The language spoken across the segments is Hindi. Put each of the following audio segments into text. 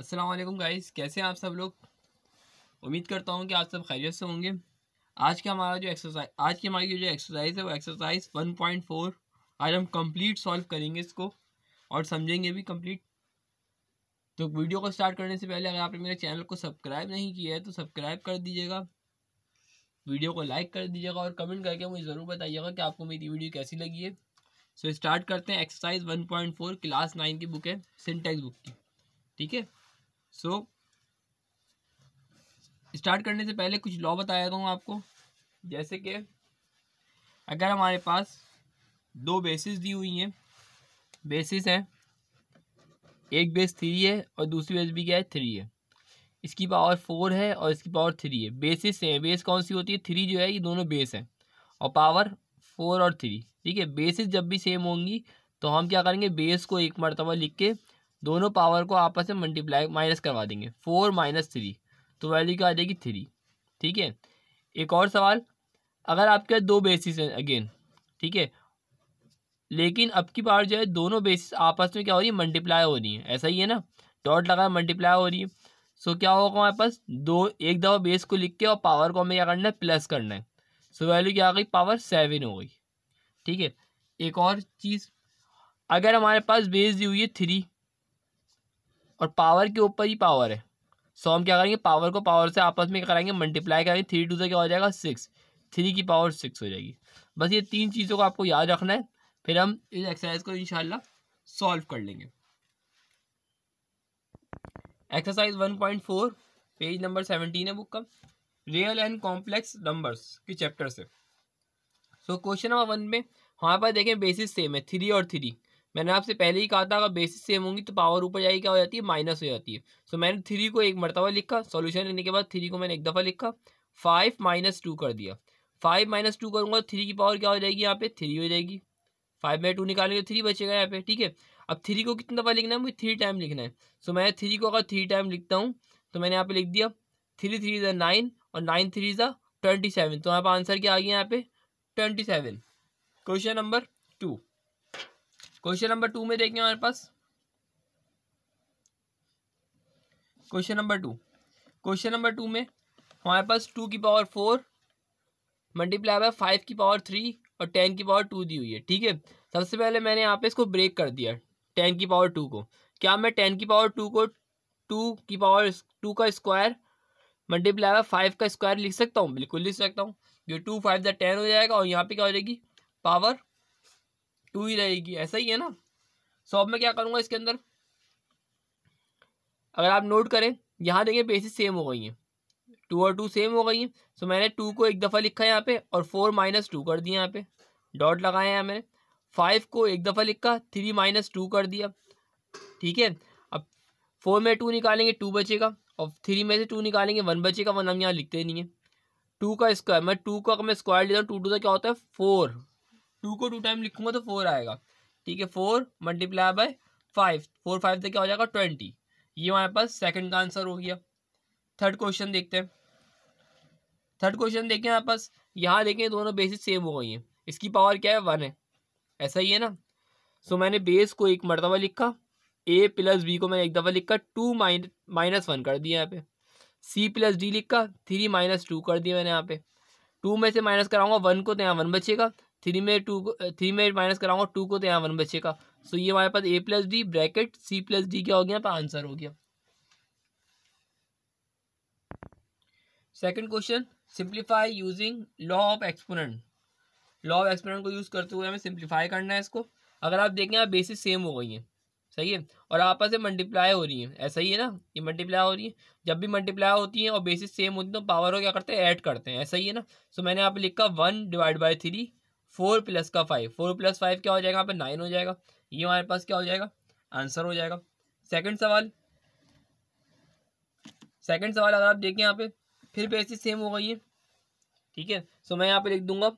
अस्सलाम वालेकुम गाइस कैसे हैं आप सब लोग उम्मीद करता हूँ कि आप सब खैरियत से होंगे आज का हमारा जो एक्सरसाइज आज की हमारी जो एक्सरसाइज है वो एक्सरसाइज वन पॉइंट फोर आज हम कंप्लीट सॉल्व करेंगे इसको और समझेंगे भी कंप्लीट तो वीडियो को स्टार्ट करने से पहले अगर आपने मेरे चैनल को सब्सक्राइब नहीं किया है तो सब्सक्राइब कर दीजिएगा वीडियो को लाइक कर दीजिएगा और कमेंट करके मुझे ज़रूर बताइएगा कि आपको मेरी वीडियो कैसी लगी है सो so, स्टार्ट करते हैं एक्सरसाइज 1.4 क्लास नाइन की बुक है सिंटेक्स बुक की ठीक है सो so, स्टार्ट करने से पहले कुछ लॉ बताया दूँ आपको जैसे कि अगर हमारे पास दो बेसिस दी हुई हैं बेसिस हैं एक बेस थ्री है और दूसरी बेस भी क्या है थ्री है इसकी पावर फोर है और इसकी पावर थ्री है बेसिस है बेस कौन सी होती है थ्री जो है ये दोनों बेस हैं और पावर फोर और थ्री ठीक है बेसिस जब भी सेम होंगी तो हम क्या करेंगे बेस को एक मरतबा लिख के दोनों पावर को आपस में मल्टीप्लाई माइनस करवा देंगे फोर माइनस थ्री तो वैल्यू क्या आ जाएगी थ्री ठीक है एक और सवाल अगर आपके दो बेसिस हैं अगेन ठीक है लेकिन अब की पावर जो है दोनों बेसिस आपस में क्या हो रही है मल्टीप्लाई हो रही है ऐसा ही है ना डॉट लगा मल्टीप्लाई हो रही है सो क्या होगा हमारे पास दो एक दफ़ा बेस को लिख के और पावर को हमें क्या करना है प्लस करना है सो वैल्यू क्या आ गई पावर सेवन हो गई ठीक है एक और चीज़ अगर हमारे पास बेस दी हुई है थ्री और पावर के ऊपर ही पावर है सो हम क्या करेंगे पावर को पावर से आपस में क्या कराएंगे मल्टीप्लाई करेंगे थ्री टू से क्या हो जाएगा सिक्स थ्री की पावर सिक्स हो जाएगी बस ये तीन चीज़ों को आपको याद रखना है फिर हम इस एक्सरसाइज को इनशाला सॉल्व कर लेंगे exercise one point four page number seventeen है बुक का रियल एंड कॉम्प्लेक्स नंबर्स के चैप्टर से सो क्वेश्चन नंबर वन में हमारे पास देखें बेसिस सेम है थ्री और थ्री मैंने आपसे पहले ही कहा था अगर बेसिस सेम होंगी तो पावर ऊपर जाएगी क्या हो जाती है माइनस हो जाती है सो so, मैंने थ्री को एक मरतबा लिखा सॉल्यूशन लेने के बाद थ्री को मैंने एक दफ़ा लिखा फाइव माइनस टू कर दिया फाइव माइनस टू करूँगा थ्री की पावर क्या हो जाएगी यहाँ पे थ्री हो जाएगी फाइव में टू निकालेंगे थ्री बचेगा यहाँ पे ठीक है अब थ्री को कितनी दफ़ा लिखना है मुझे थ्री टाइम लिखना है सो so, मैं थ्री को अगर थ्री टाइम लिखता हूँ तो मैंने यहाँ पे लिख दिया थ्री थ्री ज़ा नाइन और नाइन थ्री ज़ा ट्वेंटी सेवन तो यहाँ पर आंसर क्या आ गया यहाँ पे twenty seven question number two question number two में देखें हमारे पास question number two question number two में हमारे पास टू की power four multiply by five की पावर थ्री और टेन की पावर टू दी हुई है ठीक है सबसे पहले मैंने यहाँ पे इसको ब्रेक कर दिया टेन की पावर टू को क्या मैं टेन की पावर टू को टू की पावर टू का स्क्वायर मल्टीप्लाई बाय फाइव का स्क्वायर लिख सकता हूँ बिल्कुल लिख सकता हूँ जो टू फाइव ज़ा टेन हो जाएगा और यहाँ पे क्या हो जाएगी पावर टू ही रहेगी ऐसा ही है ना सो अब मैं क्या करूँगा इसके अंदर अगर आप नोट करें यहाँ देखें बेसिस सेम हो गई हैं टू और टू सेम हो गई हैं सो मैंने टू को एक दफ़ा लिखा है यहाँ पे और फोर माइनस टू कर दिया यहाँ पे डॉट लगाया है मैंने फाइव को एक दफ़ा लिखा थ्री माइनस टू कर दिया ठीक है अब फोर में टू निकालेंगे टू बचेगा और थ्री में से टू निकालेंगे वन बचेगा वन हम यहाँ लिखते नहीं है टू का स्क्वायर मैं टू का मैं स्क्वायर लेता हूँ टू टू का क्या होता है फोर टू को टू टाइम लिखूंगा तो फोर आएगा ठीक है four multiply by five four five से क्या हो जाएगा ट्वेंटी ये हमारे पास सेकंड का आंसर हो गया थर्ड क्वेश्चन देखते हैं थर्ड क्वेश्चन देखें हमारे पास यहाँ देखें दोनों बेसिस सेम हो गई हैं इसकी पावर क्या है वन है ऐसा ही है ना सो so, मैंने बेस को एक मरतबा लिखा ए प्लस बी को मैंने एक दफ़ा लिखा टू माइन माइनस वन कर दिया यहाँ पे सी प्लस डी लिखा थ्री माइनस टू कर दिया मैंने यहाँ पे टू में से माइनस कराऊंगा वन को तो यहाँ वन बचेगा थ्री में टू को थ्री में माइनस कराऊंगा टू को तो यहाँ वन बचेगा सो ये हमारे पास A plus D bracket C plus D क्या हो गया यहाँ आंसर हो गया second question simplify using law of exponent law of exponent को यूज़ करते हुए हमें सिंप्लीफाई करना है इसको अगर आप देखें आप बेसिस सेम हो गई हैं सही है और आपस में मल्टीप्लाई हो रही है ऐसा ही है ना ये मल्टीप्लाई हो रही है जब भी मल्टीप्लाई होती है और बेसिस सेम होती है तो पावर को क्या करते हैं ऐड करते हैं ऐसा ही है ना सो मैंने यहाँ पे लिखा one divide by three four plus का फाइव फोर प्लस फाइव क्या हो जाएगा यहाँ पे नाइन हो जाएगा ये हमारे पास क्या हो जाएगा आंसर हो जाएगा सेकंड सवाल सेकंड सवाल अगर आप देखें यहाँ पे फिर भी ऐसी सेम हो गई है ठीक है सो मैं यहाँ पे लिख दूंगा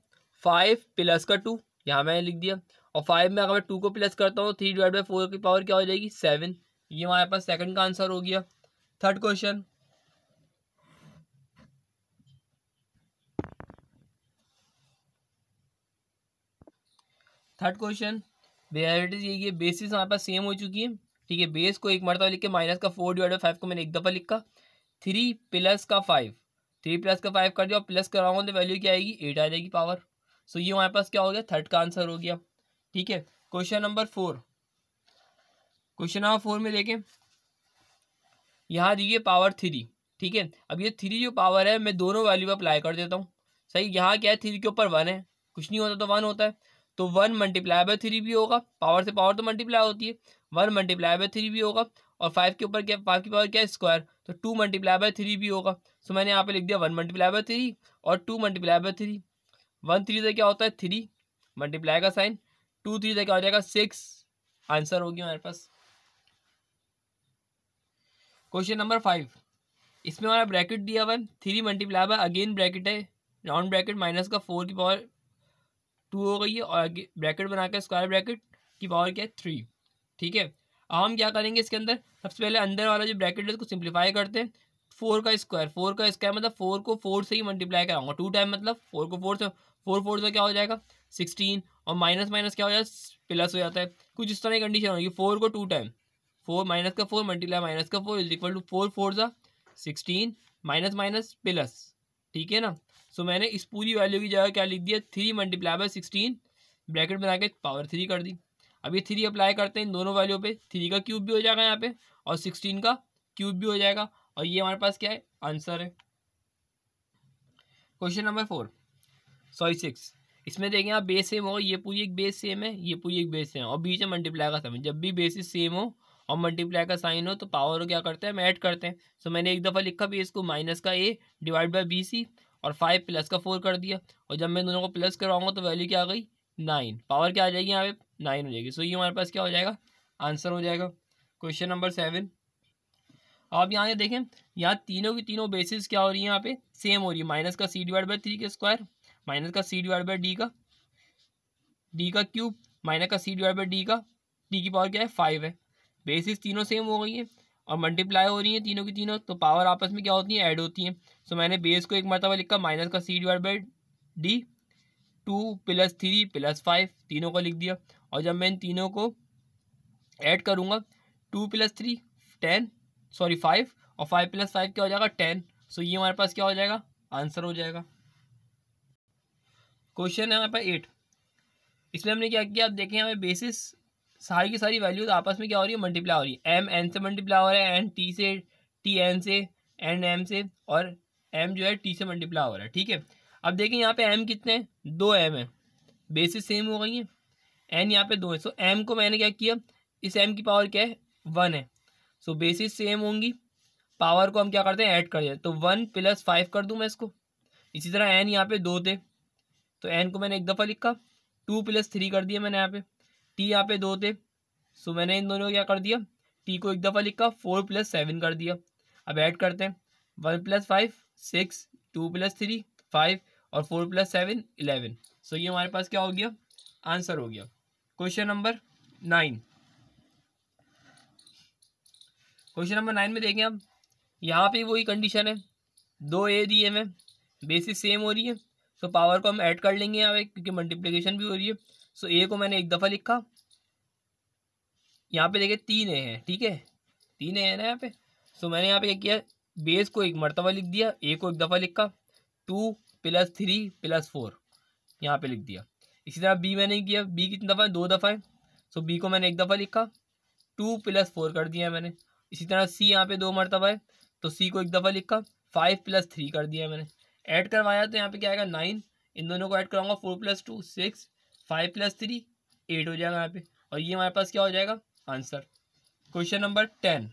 फाइव प्लस का टू यहाँ मैंने लिख दिया और फाइव में अगर मैं टू को प्लस करता हूँ थ्री डिवाइड बाई फोर की पावर क्या हो जाएगी सेवन ये हमारे पास सेकेंड का आंसर हो गया third question third question varieties यही है बेसिस हमारे पास सेम हो चुकी है ठीक है बेस को एक मरतबा लिख के माइनस का फोर डिवाइड फाइव को मैंने एक दफ़ा लिखा थ्री प्लस का फाइव थ्री प्लस का फाइव कर दिया और प्लस कराऊंगा तो वैल्यू क्या आएगी एट आ जाएगी पावर सो ये हमारे पास क्या हो गया थर्ड का आंसर हो गया ठीक है question number four question number four में देखें यहाँ दी पावर थ्री ठीक है अब ये थ्री जो पावर है मैं दोनों वैल्यू अप्लाई कर देता हूँ सही यहाँ क्या है थ्री के ऊपर वन है कुछ नहीं होता तो वन होता है तो वन मल्टीप्लाई बाय थ्री भी होगा पावर से पावर तो मल्टीप्लाई होती है वन मल्टीप्लाई बाय थ्री भी होगा और फाइव के ऊपर क्या फाइव की पावर क्या स्क्वायर तो टू मल्टीप्लाई बाय थ्री भी होगा सो मैंने यहाँ पे लिख दिया वन मल्टीप्लाई बाय थ्री और two multiply by three one three से क्या होता है थ्री मल्टीप्लाई का साइन टू थ्री से क्या हो जाएगा सिक्स आंसर होगी हमारे पास क्वेश्चन नंबर फाइव इसमें हमारा ब्रैकेट दिया हुआ है three multiply by again bracket है राउंड ब्रैकेट माइनस का फोर की पावर टू हो गई है और ब्रैकेट बना के स्क्वायर ब्रैकेट की पावर क्या है थ्री ठीक है अब हम क्या करेंगे इसके अंदर सबसे पहले अंदर वाला जो ब्रैकेट है उसको सिंप्लीफाई करते हैं फोर का स्क्वायर फोर का स्क्वायर मतलब फोर को फोर से ही मल्टीप्लाई कराऊंगा टू टाइम मतलब फोर को फोर से फोर फोर से क्या हो जाएगा सिक्सटीन और माइनस माइनस क्या हो जाएगा प्लस हो जाता है कुछ इस तरह की कंडीशन होगी फोर को टू टाइम फोर माइनस का फोर मल्टीप्लाई माइनस का four is equal to four four सा सिक्सटीन माइनस माइनस प्लस ठीक है ना सो मैंने इस पूरी वैल्यू की जगह क्या लिख दिया three multiply by sixteen bracket बना के पावर थ्री कर दी अब ये थ्री अप्लाई करते हैं इन दोनों वैल्यू पे थ्री का क्यूब भी हो जाएगा यहाँ पे और सिक्सटीन का क्यूब भी हो जाएगा और ये हमारे पास क्या है आंसर है question number four sorry six इसमें देखें आप बेस सेम होगा ये पूरी एक बेस सेम है ये पूरी एक बेस सेम है और बीच में मल्टीप्लाई का समय जब भी बेसिस सेम हो और मल्टीप्लाई का साइन हो तो पावर क्या करते हैं हम ऐड करते हैं सो मैंने एक दफ़ा लिखा बेस को माइनस का A divide by B C और फाइव प्लस का फोर कर दिया और जब मैं दोनों को प्लस करवाऊंगा तो वैल्यू क्या आ गई नाइन पावर क्या आ जाएगी यहाँ पे नाइन हो जाएगी सो ये हमारे पास क्या हो जाएगा आंसर हो जाएगा क्वेश्चन नंबर सेवन अब यहाँ ये देखें यहाँ तीनों की तीनों बेसिस क्या हो रही है यहाँ पे सेम हो रही है माइनस का सी डिवाइड बाई थ्री का स्क्वायर माइनस का सी डिवाइड बाई डी का डी का क्यूब माइनस का सी डिवाइड बाई डी का डी की पावर क्या है फाइव है बेसिस तीनों सेम हो गई है और मल्टीप्लाई हो रही है तीनों की तीनों तो पावर आपस में क्या होती है ऐड होती है सो मैंने बेस को एक मरतबा लिखा माइनस का C divide by D two plus three plus five तीनों का लिख दिया और जब मैं इन तीनों को ऐड करूँगा two plus three ten sorry five और फाइव प्लस फाइव क्या हो जाएगा टेन सो ये हमारे पास क्या हो जाएगा आंसर हो जाएगा क्वेश्चन है हमारे पास एट इसमें हमने क्या किया आप देखें हमें बेसिस सारी की सारी वैल्यूज आपस में क्या हो रही है मल्टीप्लाई हो रही है एम एन से मल्टीप्लाई हो रहा है एन टी से टी एन से एन एम से और एम जो है टी से मल्टीप्लाई हो रहा है ठीक है अब देखें यहाँ पे एम कितने हैं दो एम है बेसिस सेम हो गई है एन यहाँ पे दो है सो एम को मैंने क्या किया इस एम की पावर क्या है वन है सो बेसिस सेम होंगी पावर को हम क्या करते हैं ऐड कर दें तो वन प्लस फाइव कर दूँ मैं इसको इसी तरह एन यहाँ पे दो थे तो एन को मैंने एक दफ़ा लिखा टू प्लस थ्री कर दिया मैंने यहाँ पे टी यहाँ पे दो थे सो मैंने इन दोनों क्या कर दिया टी को एक दफ़ा लिखा फोर प्लस सेवन कर दिया अब ऐड करते हैं one plus five six two plus three five और four plus seven eleven so ये हमारे पास क्या हो गया आंसर हो गया question number nine question number nine में देखें आप यहाँ पे वही कंडीशन है दो ए दिए हमें बेसिस सेम हो रही है तो पावर को हम ऐड कर लेंगे यहाँ पे क्योंकि मल्टीप्लिकेशन भी हो रही है सो ए को मैंने एक दफ़ा लिखा यहाँ पे देखे तीन ए हैं ठीक है तीन ए है ना यहाँ पे सो मैंने यहाँ पे क्या किया बेस को एक मरतबा लिख दिया ए को एक दफ़ा लिखा two plus three plus four यहाँ पे लिख दिया इसी तरह बी मैंने किया बी कितनी दफ़ा है दो दफ़ा है सो बी को मैंने एक दफ़ा लिखा टू प्लस फोर कर दिया मैंने इसी तरह सी यहाँ पे दो मरतबा है तो सी को एक दफ़ा लिखा फाइव प्लस थ्री कर दिया मैंने ऐड करवाया तो यहाँ पे क्या आएगा नाइन इन दोनों को ऐड कराऊंगा four plus two six five plus three eight हो जाएगा यहाँ पे और ये हमारे पास क्या हो जाएगा answer question number ten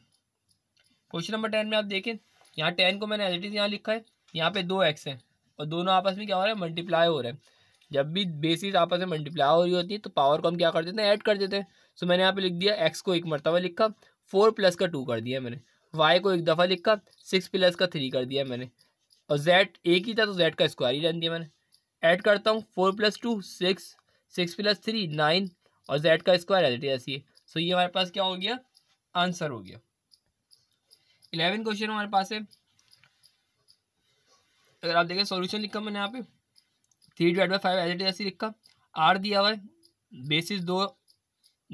question number ten में आप देखें यहाँ टेन को मैंने एज यहाँ लिखा है यहाँ पे दो एक्स हैं और दोनों आपस में क्या हो रहा है मल्टीप्लाई हो रहा है जब भी बेसिस आपस में मल्टीप्लाई हो रही होती है तो पावर को हम क्या कर देते हैं ऐड कर देते हैं सो मैंने यहाँ पे लिख दिया एक्स को एक मरतबा लिखा फोर प्लस का टू कर दिया मैंने वाई को एक दफ़ा लिखा सिक्स प्लस का थ्री कर दिया मैंने और जेड एक ही था तो जेड का स्क्वायर ही रन दिया मैंने ऐड करता हूँ four plus two six six plus three nine और जेड का स्क्वायर है इट इज सो ये हमारे पास क्या हो गया आंसर हो गया इलेवन क्वेश्चन हमारे पास है अगर आप देखें सॉल्यूशन लिखा मैंने यहाँ पे three divide by five as it is लिखा आर दिया हुआ है बेसिस दो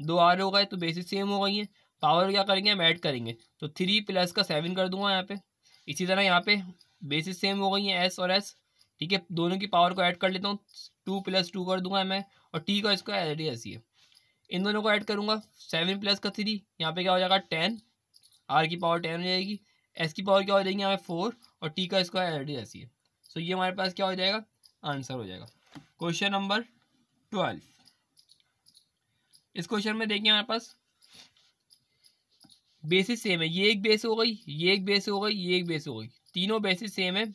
दो आर हो गए तो बेसिस सेम हो गई है पावर क्या करेंगे हम ऐड करेंगे तो थ्री प्लस का सेवन कर दूंगा यहाँ पे इसी तरह यहाँ पे बेसिस सेम हो गई है एस और एस ठीक है दोनों की पावर को ऐड कर लेता हूँ टू प्लस टू कर दूंगा मैं और टी का स्क्वायर एल डी ऐसी है इन दोनों को ऐड करूँगा सेवन प्लस का थ्री यहाँ पे क्या हो जाएगा टेन आर की पावर टेन हो जाएगी एस की पावर क्या हो जाएगी यहाँ पे फोर और टी का स्क्वायर एल डी ऐसी है सो ये हमारे पास क्या हो जाएगा आंसर हो जाएगा क्वेश्चन नंबर ट्वेल्व इस क्वेश्चन में देखिए हमारे पास बेसिस सेम है ये एक बेस हो गई ये एक बेस हो गई ये एक बेस हो गई तीनों बेसिस सेम है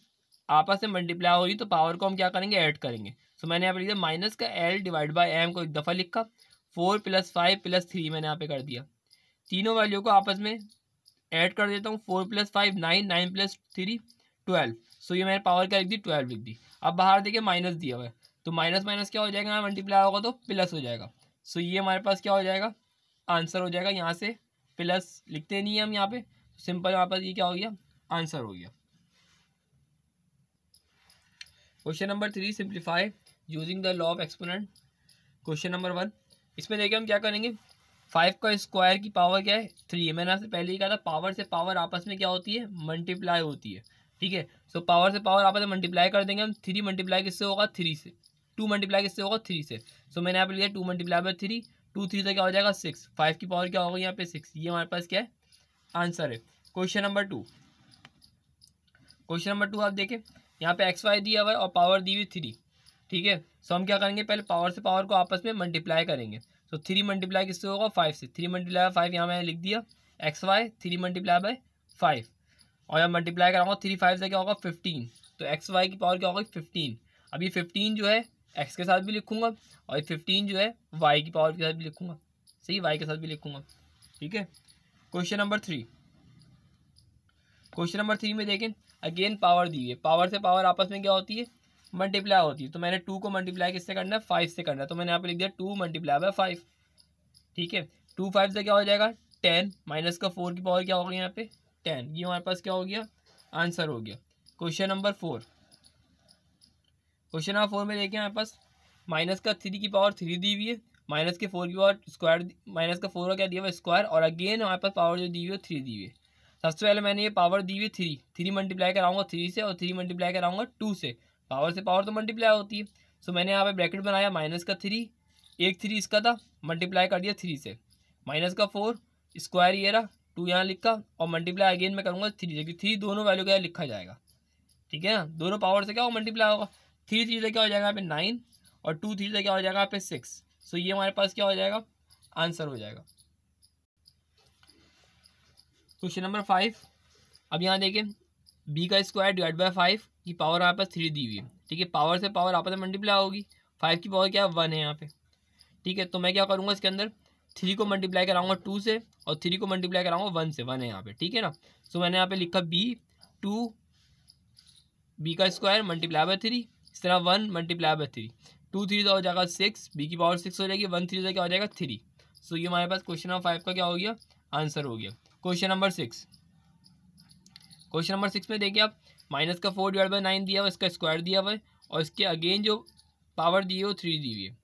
आपस में मल्टीप्लाई हो रही तो पावर को हम क्या करेंगे ऐड करेंगे सो तो मैंने यहाँ पर लिखा माइनस का एल डिवाइड बाई एम को एक दफ़ा लिखा four plus five plus three मैंने यहाँ पे कर दिया तीनों वैल्यू को आपस में ऐड कर देता हूँ four plus five nine nine plus three twelve so ये मैंने पावर क्या लिख दी ट्वेल्व लिख दी अब बाहर देखिए माइनस दिया हुआ है तो माइनस माइनस क्या हो जाएगा यहाँ मल्टीप्लाई होगा तो प्लस हो जाएगा सो ये हमारे पास क्या हो जाएगा आंसर हो जाएगा यहाँ से प्लस लिखते नहीं है हम यहाँ पे सिंपल यहाँ पर ये क्या हो गया आंसर हो गया question number three simplify using the law of exponent question number one इसमें देखिए हम क्या करेंगे फाइव का स्क्वायर की पावर क्या है थ्री है मैंने आपसे पहले ही कहा था पावर से पावर आपस में क्या होती है मल्टीप्लाई होती है ठीक है सो पावर से पावर आपस में मल्टीप्लाई कर देंगे हम थ्री मल्टीप्लाई किससे होगा थ्री से टू मल्टीप्लाई किससे होगा थ्री से सो मैंने यहाँ पे लिया two multiply by three two three से क्या हो जाएगा सिक्स फाइव की पावर क्या होगी यहाँ पे सिक्स ये हमारे पास क्या है आंसर है question number two question number two आप देखें यहाँ पे एक्स वाई दिया हुआ है और पावर दी हुई थ्री ठीक है सो हम क्या करेंगे पहले पावर से पावर को आपस में मल्टीप्लाई करेंगे सो थ्री मल्टीप्लाई किससे होगा फाइव से थ्री मल्टीप्लाई बाई फाइव यहाँ मैंने लिख दिया X Y three multiply by five और यहाँ मल्टीप्लाई कराऊंगा थ्री फाइव से क्या होगा फिफ्टीन तो एक्स वाई की पावर क्या होगी फिफ्टीन अब ये फिफ्टीन जो है एक्स के साथ भी लिखूंगा और ये फिफ्टीन जो है वाई की पावर के साथ भी लिखूंगा सही वाई के साथ भी लिखूंगा ठीक है question number three question number three में देखें अगेन पावर दी है पावर से पावर आपस में क्या होती है मल्टीप्लाई होती है तो मैंने टू को मल्टीप्लाई किससे करना है फाइव से करना है तो मैंने यहाँ पे लिख दिया टू मल्टीप्लाई बाय फाइव ठीक है टू फाइव से क्या हो जाएगा टेन माइनस का फोर की पावर क्या हो गया यहाँ पे टेन ये हमारे पास क्या हो गया आंसर हो गया question number four question number four में देखिए हमारे पास माइनस का थ्री की पावर थ्री दी हुई है माइनस के फोर की पावर स्क्वायर माइनस का फोर का क्या दिया हुआ स्क्वायर और अगेन हमारे पास पावर जो दी हुई है थ्री दी हुई है सबसे पहले मैंने ये पावर दी हुई थ्री थ्री मल्टीप्लाई कराऊंगा थ्री से और थ्री मल्टीप्लाई कराऊंगा टू से पावर से पावर तो मल्टीप्लाई होती है सो मैंने यहाँ पे ब्रैकेट बनाया माइनस का थ्री एक थ्री इसका था मल्टीप्लाई कर दिया थ्री से माइनस का फोर स्क्वायर ये रहा टू यहाँ लिखा और मल्टीप्लाई अगेन मैं करूँगा थ्री से क्योंकि थ्री दोनों वैल्यू का लिखा जाएगा ठीक है ना दोनों पावर से क्या हो मल्टीप्लाई होगा थ्री थ्री से क्या हो जाएगा यहाँ पे नाइन और टू थ्री से क्या हो जाएगा यहाँ पे सिक्स सो ये हमारे पास क्या हो जाएगा आंसर हो जाएगा क्वेश्चन नंबर फाइव अब यहाँ देखें बी का स्क्वायर डिवाइड बाई फाइव की पावर हमारे पास थ्री दी हुई ठीक है पावर से पावर आपस में मल्टीप्लाई होगी फाइव की पावर क्या है वन है यहाँ पे ठीक है तो मैं क्या करूँगा इसके अंदर थ्री को मल्टीप्लाई कराऊंगा टू से और थ्री को मल्टीप्लाई कराऊंगा वन से वन है यहाँ पे ठीक है ना सो मैंने यहाँ पे लिखा बी टू बी का स्क्वायर मल्टीप्लाई बाय थ्री इस तरह one multiply by three two three हो जाएगा सिक्स बी की पावर सिक्स हो जाएगी वन थ्री से क्या हो जाएगा थ्री सो ये हमारे पास क्वेश्चन नंबर फाइव का क्या हो गया आंसर हो गया question number six question number six में देखिए आप माइनस का फोर डिवाइड बाई नाइन दिया हुआ इसका स्क्वायर दिया हुआ है और इसके अगेन जो पावर दी हुई वो थ्री दी हुई है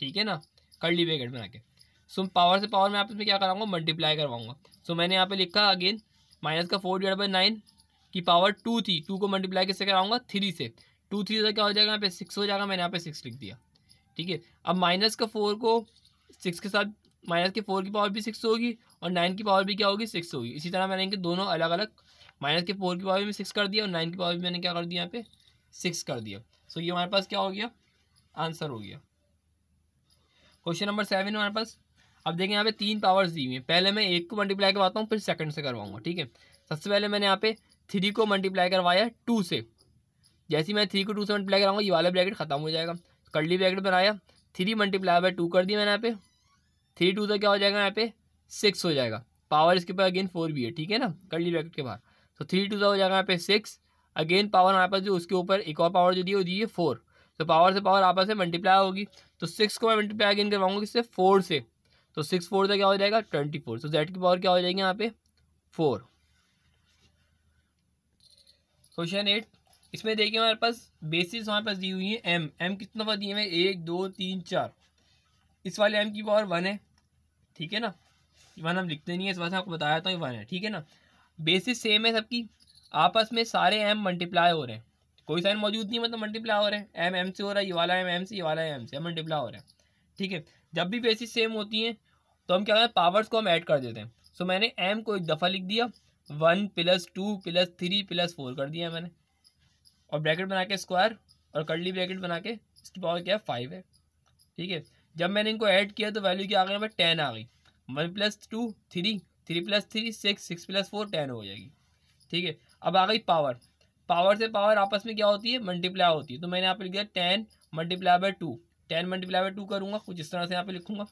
ठीक है ना कर ली ब्रैकेट बना के सो पावर से पावर मैं आप इसमें क्या कराऊंगा मल्टीप्लाई करवाऊंगा सो मैंने यहाँ पे लिखा अगेन माइनस का फोर डिवाइड बाई नाइन की पावर टू थी टू को मल्टीप्लाई किससे कराऊंगा थ्री से टू थ्री से क्या हो जाएगा यहाँ पे सिक्स हो जाएगा मैंने यहाँ पे सिक्स लिख दिया ठीक है अब माइनस का फोर को सिक्स के साथ माइनस के फोर की पावर भी सिक्स होगी और नाइन की पावर भी क्या होगी सिक्स होगी इसी तरह मैंने इनके दोनों अलग अलग माइनस के फोर की पावर में सिक्स कर दिया और नाइन की पावर भी मैंने क्या कर दिया यहाँ पे सिक्स कर दिया सो so, ये हमारे पास क्या हो गया आंसर हो गया क्वेश्चन नंबर सेवन हमारे पास अब देखें यहाँ पे तीन पावर्स दी हुई हैं पहले मैं एक को मल्टीप्लाई करवाता हूँ फिर सेकंड से करवाऊंगा ठीक है सबसे पहले मैंने यहाँ पे थ्री को मल्टीप्लाई करवाया टू से जैसे ही मैं थ्री को टू से मल्टीप्लाई कराऊंगा ये वाला ब्रैकेट खत्म हो जाएगा कर्ली ब्रैकेट बनाया थ्री मल्टीप्लाई बाई टू कर दिया मैंने यहाँ पे थ्री टू से क्या हो जाएगा यहाँ पे सिक्स हो जाएगा पावर इसके पास अगेन फोर भी है ठीक है ना कर्ली ब्रैकेट के बाहर तो थ्री टू जो हो जाएगा यहाँ पे सिक्स अगेन पावर हमारे पास जो उसके ऊपर एक और पावर जो दी वो दी है फोर तो पावर से पावर आपस में मल्टीप्लाई होगी तो सिक्स को मैं मल्टीप्लाई अगेन करवाऊंगा किससे फोर से तो सिक्स फोर से क्या हो जाएगा ट्वेंटी फोर तो जेड की पावर क्या हो जाएगी यहाँ पे फोर क्वेश्चन एट इसमें देखिए हमारे पास बेसिस हमारे पास दी हुई है एम एम कितना पास दिए हुए एक दो तीन चार इस वाले एम की पावर वन है ठीक है ना वन हम लिखते नहीं है इस वजह से आपको बताया था तो वन है ठीक है ना बेसिस सेम है सबकी आपस में सारे एम मल्टीप्लाई हो रहे हैं कोई साइन मौजूद नहीं मतलब मल्टीप्लाई हो रहे हैं एम एम से हो रहा है ये वाला एम एम से ये वाला एम से मल्टीप्लाई हो रहा है ठीक है जब भी बेसिस सेम होती हैं तो हम क्या करें हैं पावर्स को हम ऐड कर देते हैं सो मैंने एम को एक दफ़ा लिख दिया one plus two plus three plus four कर दिया मैंने और ब्रैकेट बना के स्क्वायर और कर्ली ब्रैकेट बना के इसकी पावर क्या है फाइव है ठीक है जब मैंने इनको ऐड किया तो वैल्यू क्या आ गई टेन आ गई one plus two three three plus three six six plus four ten हो जाएगी ठीक है अब आ गई पावर पावर से पावर आपस में क्या होती है मल्टीप्लाई होती है तो मैंने यहाँ पे लिख दिया ten multiply by two ten multiply by two करूँगा कुछ इस तरह से यहाँ पे लिखूंगा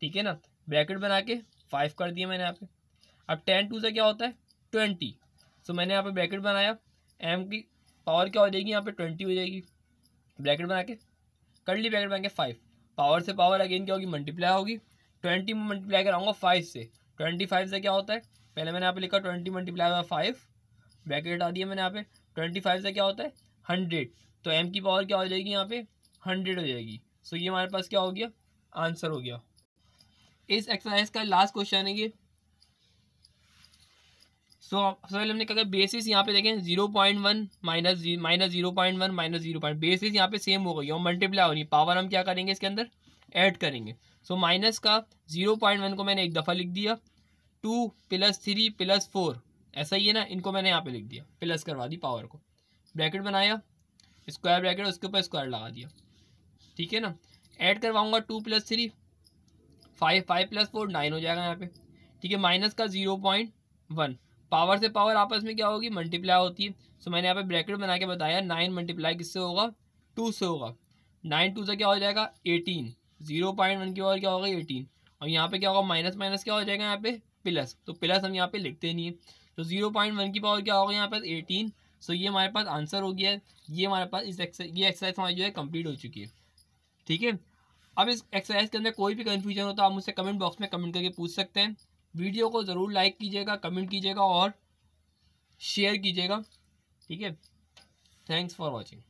ठीक है ना ब्रैकेट बना के फाइव कर दिया मैंने यहाँ पे अब टेन टू से क्या होता है ट्वेंटी सो तो मैंने यहाँ पे ब्रैकेट बनाया एम की पावर क्या हो जाएगी यहाँ पे ट्वेंटी हो जाएगी ब्रैकेट बना के कर ली ब्रैकेट बना के फाइव पावर से पावर अगेन क्या होगी मल्टीप्लाई होगी ट्वेंटी में मल्टीप्लाई कराऊंगा फाइव से ट्वेंटी फाइव से क्या होता है पहले मैंने यहाँ पे लिखा twenty multiply by five bracket हटा दिया मैंने यहाँ पे ट्वेंटी फाइव से क्या होता है हंड्रेड तो एम की पावर क्या हो जाएगी यहाँ पे हंड्रेड हो जाएगी सो ये हमारे पास क्या हो गया आंसर हो गया इस एक्सरसाइज का लास्ट क्वेश्चन है ये सो सबसे पहले हमने कहा बेसिस यहाँ पे देखें zero point one minus minus zero point one minus zero point basis यहाँ पे सेम हो गई और मल्टीप्लाई हो रही पावर हम क्या करेंगे इसके अंदर ऐड करेंगे सो so, माइनस का जीरो पॉइंट वन को मैंने एक दफ़ा लिख दिया two plus three plus four ऐसा ही है ना इनको मैंने यहाँ पे लिख दिया प्लस करवा दी पावर को ब्रैकेट बनाया स्क्वायर ब्रैकेट उसके ऊपर स्क्वायर लगा दिया ठीक है ना ऐड करवाऊंगा two plus three five five plus four nine हो जाएगा यहाँ पे ठीक है माइनस का ज़ीरो पॉइंट वन पावर से पावर आपस में क्या होगी मल्टीप्लाई होती है सो मैंने यहाँ पे ब्रैकेट बना के बताया नाइन मल्टीप्लाई किससे होगा टू से होगा नाइन टू से क्या हो जाएगा एटीन ज़ीरो पॉइंट वन की पावर क्या होगा एटीन और यहाँ पे क्या होगा माइनस माइनस क्या हो जाएगा यहाँ पे प्लस तो प्लस हम यहाँ पे लिखते नहीं है तो जीरो पॉइंट वन की पावर क्या होगा यहाँ पर एटीन सो ये हमारे पास आंसर हो गया है ये हमारे पास इस एक्सरसाइज ये एक्सरसाइज हमारी जो है कम्प्लीट हो चुकी है ठीक है अब इस एक्सरसाइज के अंदर कोई भी कन्फ्यूजन हो तो आप मुझसे कमेंट बॉक्स में कमेंट करके पूछ सकते हैं वीडियो को ज़रूर लाइक कीजिएगा कमेंट कीजिएगा और शेयर कीजिएगा ठीक है थैंक्स फॉर वॉचिंग